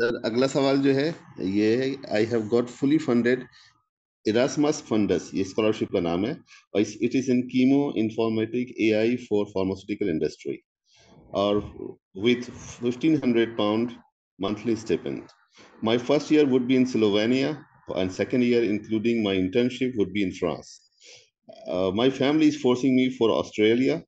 Sir अगला सवाल जो है ये I have got fully funded Erasmus funds ये स्कॉलरशिप का नाम है और it is in chemo informatic AI for pharmaceutical industry और with 1500 pound monthly stipend my first year would be in Slovenia and second year including my internship would be in France uh, family is forcing me for Australia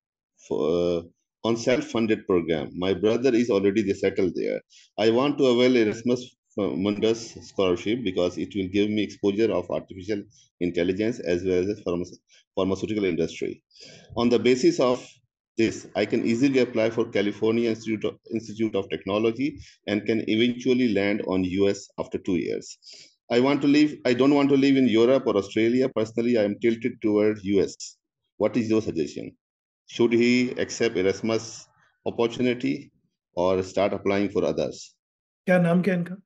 on self-funded program. My brother is already settled there. I want to avail Erasmus uh, Mundus scholarship because it will give me exposure of artificial intelligence as well as the pharmaceutical industry. On the basis of this, I can easily apply for California Institute of, Institute of Technology and can eventually land on US after two years. I want to live, I don't want to live in Europe or Australia. Personally, I am tilted toward US. What is your suggestion? should he accept Erasmus opportunity or start applying for others? क्या नाम क्या इनका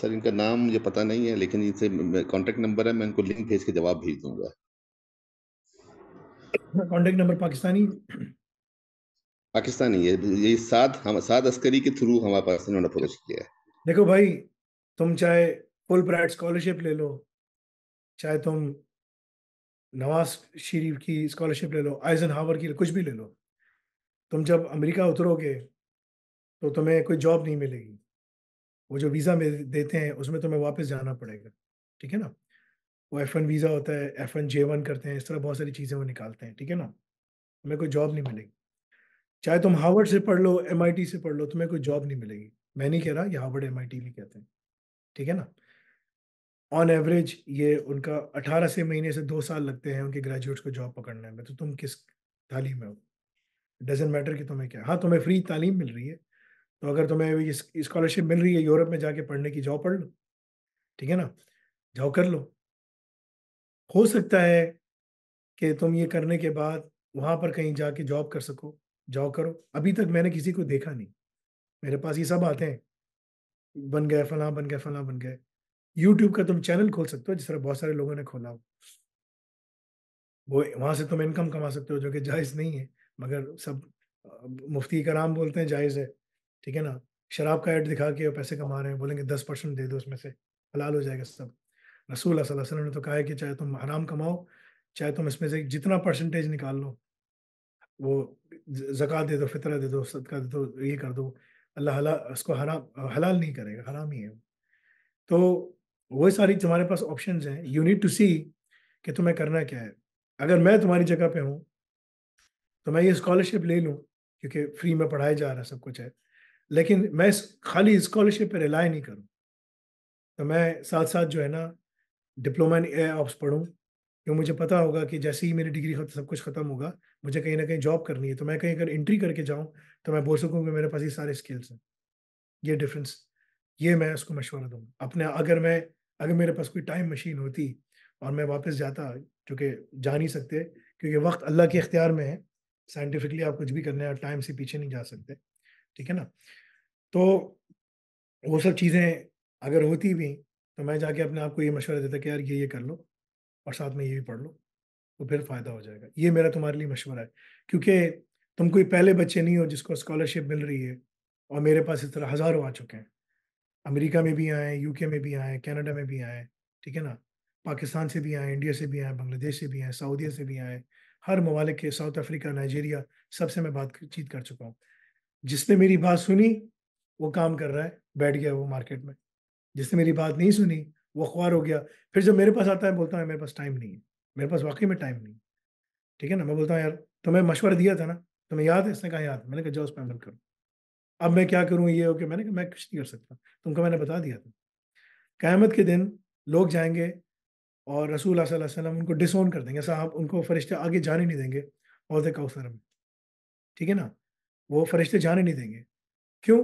sir इनका नाम मुझे पता नहीं है लेकिन इनसे कांटेक्ट नंबर है मैं इनको लिंक भेज के जवाब भेज दूंगा कांटेक्ट नंबर पाकिस्तानी पाकिस्तानी है ये सात हम सात अस्करी के थ्रू हमारे पास इन्होंने अप्रोच किया है देखो भाई तुम चाहे फुल ब्राइट स्कॉलरशिप ले लो चाहे तुम नवाज शरीफ की स्कॉलरशिप ले लो आइजन हावर की कुछ भी ले लो तुम जब अमेरिका उतरोगे तो तुम्हें कोई जॉब नहीं मिलेगी वो जो वीज़ा में देते हैं उसमें तुम्हें वापस जाना पड़ेगा ठीक है ना वो एफ एन वीज़ा होता है एफ एन जे वन करते हैं इस तरह बहुत सारी चीज़ें वो निकालते हैं ठीक है ना तुम्हें कोई जॉब नहीं हाँ। मिलेगी चाहे तुम हार्वर्ड से पढ़ लो एम से पढ़ लो तुम्हें कोई जॉब नहीं मिलेगी मैं नहीं कह रहा ये हार्वर्ड एम आई नहीं कहते हैं ठीक है ना ऑन एवरेज ये उनका अठारह से महीने से दो साल लगते हैं उनके ग्रेजुएट्स को जॉब पकड़ने में तो तुम किस तालीम में हो डजेंट मैटर कि तुम्हें क्या हाँ तुम्हें फ्री तालीम मिल रही है तो अगर तुम्हें स्कॉलरशिप मिल रही है यूरोप में जाके पढ़ने की जॉब पढ़ लो ठीक है ना जाओ कर लो हो सकता है कि तुम ये करने के बाद वहाँ पर कहीं जाके जॉब कर सको जाओ करो अभी तक मैंने किसी को देखा नहीं मेरे पास ये सब आते हैं बन गए फला बन गए फलां बन गए यूट्यूब का तुम चैनल खोल सकते हो जिस तरह बहुत सारे लोगों ने खोला हो वो वहां से तुम इनकम कमा सकते हो जो कि जायज नहीं है मगर सब मुफ्ती का नाम बोलते हैं जायज है ठीक है ना शराब का ऐड दिखा के पैसे कमा रहे हैं बोलेंगे दस परसेंट दे दो उसमें से हलाल हो जाएगा सब रसूल वसल्लम ने तो कहा है कि चाहे तुम हराम कमाओ चाहे तुम इसमें से जितना परसेंटेज निकाल लो वो जक़ात दे दो फितरा दे दो सदका दे दो ये कर दो अल्लाह हला उसको हराम हलाल नहीं करेगा हराम ही है तो वो सारी तुम्हारे पास ऑप्शंस हैं यू नीड टू सी कि तुम्हें करना क्या है अगर मैं तुम्हारी जगह पे हूँ तो मैं ये स्कॉलरशिप ले लूँ क्योंकि फ्री में पढ़ाया जा रहा है सब कुछ है लेकिन मैं खाली स्कॉलरशिप पर रिलाई नहीं करूँ तो मैं साथ साथ जो है ना डिप्लोमा इन ए ऑप्स पढ़ूँ क्यों मुझे पता होगा कि जैसे ही मेरी डिग्री सब कुछ ख़त्म होगा मुझे कहीं ना कहीं जॉब करनी है तो मैं कहीं अगर एंट्री करके जाऊँ तो मैं बोल सकूँ कि मेरे पास ये सारे स्किल्स हैं ये डिफरेंस ये मैं उसको मशवरा दूँगा अपने अगर मैं अगर मेरे पास कोई टाइम मशीन होती और मैं वापस जाता जो जा नहीं सकते क्योंकि वक्त अल्लाह के अख्तियार में है साइंटिफिकली आप कुछ भी करने और टाइम से पीछे नहीं जा सकते ठीक है ना तो वो सब चीज़ें अगर होती भी तो मैं जाके अपने आप को ये मशवरा देता कि यार ये ये कर लो और साथ में ये भी पढ़ लो तो फिर फ़ायदा हो जाएगा ये मेरा तुम्हारे लिए मशवरा है क्योंकि तुम कोई पहले बच्चे नहीं हो जिसको स्कॉलरशिप मिल रही है और मेरे पास इस तरह हज़ारों आ चुके हैं अमेरिका में भी आए यूके में भी आए कनाडा में भी आए ठीक है ना पाकिस्तान से भी आए इंडिया से भी आए बांग्लादेश से भी आए सऊदीया से भी आए हर ममालिक के साउथ अफ्रीका नाइजीरिया सबसे मैं बातचीत कर चुका हूँ जिसने मेरी बात सुनी वो काम कर रहा है बैठ गया वो मार्केट में जिसने मेरी बात नहीं सुनी वो अखबार हो गया फिर जब मेरे पास आता है बोलता है मेरे पास टाइम नहीं है मेरे पास वाकई में टाइम नहीं ठीक है ना मैं बोलता हूँ यार तुम्हें मशवरा दिया था ना तुम्हें याद है इसने कहा याद मैंने कहा जाओ उस पर अमल करो अब मैं क्या करूं ये हो okay, मैंने कहा मैं कुछ नहीं कर सकता तुमको मैंने बता दिया था क़्यामत के दिन लोग जाएंगे और रसूल वसल्लम उनको डिसोन कर देंगे साहब उनको फरिश्ते आगे जाने नहीं देंगे और दे काउसर में ठीक है ना वो फरिश्ते जाने नहीं देंगे क्यों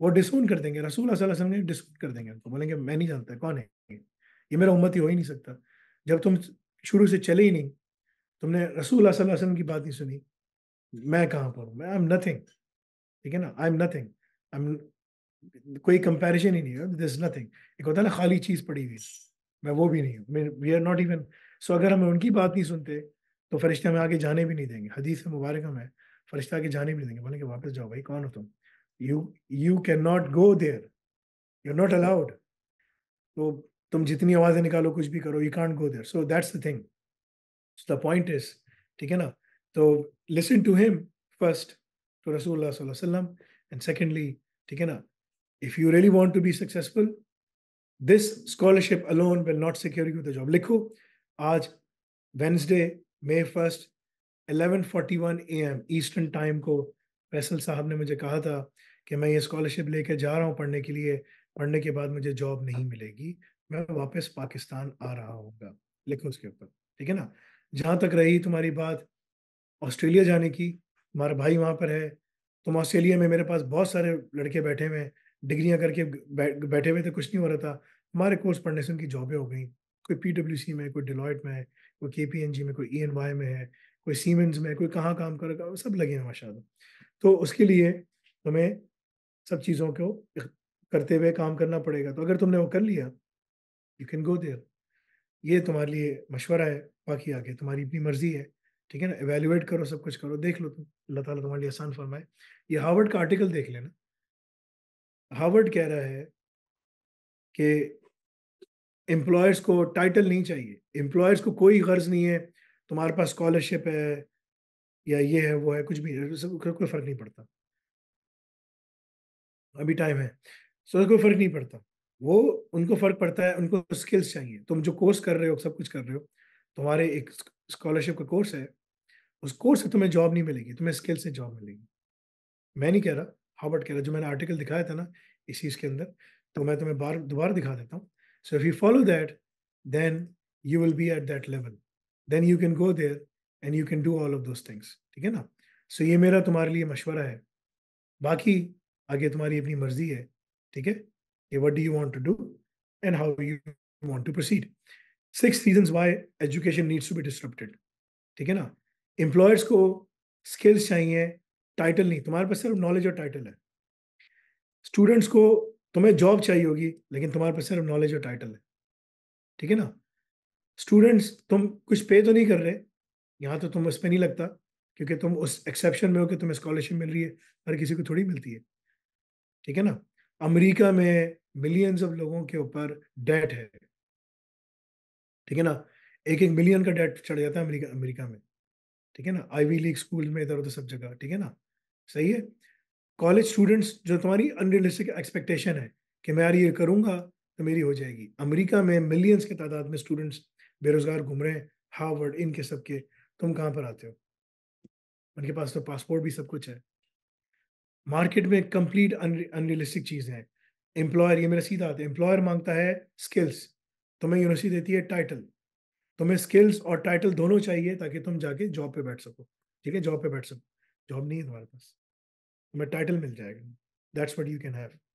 वो डिसोन कर देंगे रसूल वसल्लम ने डिसोन कर देंगे उनको बोलेंगे मैं नहीं जानता कौन है ये मेरा उम्मत ही हो ही नहीं सकता जब तुम शुरू से चले ही नहीं तुमने रसूल वसल्लम की बात नहीं सुनी मैं कहाँ पर हूँ मैं आई एम नथिंग ठीक है ना I am nothing I am कोई कंपैरिजन ही नहीं है दिस नथिंग एक होता है ना खाली चीज़ पड़ी हुई मैं वो भी नहीं हूँ we are not even so अगर हम उनकी बात नहीं सुनते तो फरिश्ते हमें आगे जाने भी नहीं देंगे हदीस मुबारक में फरिश्ते आगे जाने भी नहीं देंगे बोलेंगे वापस जाओ भाई कौन हो तुम you you can not go there you are not allowed तो तुम जितनी आवाज़ें निकालो कुछ भी करो you can't go there so that's the thing the point is ठीक है ना तो listen to him first to Rasulullah. And secondly, ठीक है ना if you really want to be successful, this scholarship alone will not secure you the job. Likhu, aaj Wednesday, May 1st, 11:41 a.m. Eastern Time ko Faisal sahab ne mujhe kaha tha कि मैं ये scholarship लेके जा रहा हूँ पढ़ने के लिए पढ़ने के बाद मुझे जॉब नहीं मिलेगी मैं वापस पाकिस्तान आ रहा होगा लिखो उसके ऊपर ठीक है ना जहाँ तक रही तुम्हारी बात ऑस्ट्रेलिया जाने की हमारा भाई वहाँ पर है तुम ऑस्ट्रेलिया में मेरे पास बहुत सारे लड़के बैठे हुए हैं डिग्रियाँ करके बैठे हुए थे कुछ नहीं हो रहा था हमारे कोर्स पढ़ने से उनकी जॉबें हो गई कोई पी डब्ल्यू सी में कोई डिलॉयट e में है कोई के पी एन जी में कोई ई एन वाई में है कोई सीमेंस में कोई कहाँ काम कर सब लगे हैं माशा तो उसके लिए तुम्हें सब चीज़ों को करते हुए काम करना पड़ेगा तो अगर तुमने वो कर लिया यू कैन गो देयर ये तुम्हारे लिए मशवरा है बाकी आगे तुम्हारी अपनी मर्जी है ठीक है ना एवेल्युएट करो सब कुछ करो देख लो तुम अल्लाह ताला तुम्हारे लिए आसान फरमाए ये हार्वर्ड का आर्टिकल देख लेना हार्वर्ड कह रहा है कि एम्प्लॉयर्स को टाइटल नहीं चाहिए एम्प्लॉयर्स को कोई गर्ज नहीं है तुम्हारे पास स्कॉलरशिप है या ये है वो है कुछ भी सब कोई फर्क नहीं पड़ता अभी टाइम है सो so, कोई फर्क नहीं पड़ता वो उनको फर्क पड़ता है उनको स्किल्स चाहिए तुम जो कोर्स कर रहे हो सब कुछ कर रहे हो तुम्हारे एक स्कॉलरशिप का कोर्स है उस कोर्स से तुम्हें जॉब नहीं मिलेगी तुम्हें स्किल से जॉब मिलेगी मैं नहीं कह रहा हार्वर्ड कह रहा जो मैंने आर्टिकल दिखाया था ना इस चीज़ के अंदर तो मैं तुम्हें बार दोबारा दिखा देता हूँ so if you follow that then you will be at that level then you can go there and you can do all of those things ठीक है ना सो so ये मेरा तुम्हारे लिए मशवरा है बाकी आगे तुम्हारी अपनी मर्जी है ठीक है कि what do you want to do and how you want to proceed six reason why education needs to be disrupted ठीक है ना एम्प्लॉयर्स को स्किल्स चाहिए टाइटल नहीं तुम्हारे पास सिर्फ नॉलेज और टाइटल है स्टूडेंट्स को तुम्हें जॉब चाहिए होगी लेकिन तुम्हारे पास सिर्फ नॉलेज और टाइटल है ठीक है ना स्टूडेंट्स तुम कुछ पे तो नहीं कर रहे यहाँ तो तुम उस पर नहीं लगता क्योंकि तुम उस एक्सेप्शन में हो कि तुम्हें स्कॉलरशिप मिल रही है हर किसी को थोड़ी मिलती है ठीक है ना अमेरिका में मिलियंस ऑफ लोगों के ऊपर डेट है ठीक है ना एक एक मिलियन का डेट चढ़ जाता है अमेरिका अमेरिका में ठीक है ना आईवी लीग स्कूल में इधर उधर सब जगह ठीक है ना सही है कॉलेज स्टूडेंट्स जो तुम्हारी अनरियलिस्टिक एक्सपेक्टेशन है कि मैं यार ये करूँगा तो मेरी हो जाएगी अमेरिका में मिलियंस की तादाद में स्टूडेंट्स बेरोजगार घूम रहे हैं हार्वर्ड इनके सबके तुम कहाँ पर आते हो उनके पास तो पासपोर्ट भी सब कुछ है मार्केट में कंप्लीट अनरियलिस्टिक चीज है एम्प्लॉयर ये मेरा सीधा आता है एम्प्लॉयर मांगता है स्किल्स तुम्हें यूनिवर्सिटी देती है टाइटल तुम्हें स्किल्स और टाइटल दोनों चाहिए ताकि तुम जाके जॉब पे बैठ सको ठीक है जॉब पे बैठ सको जॉब नहीं है तुम्हारे पास तुम्हें टाइटल मिल जाएगा that's what you can have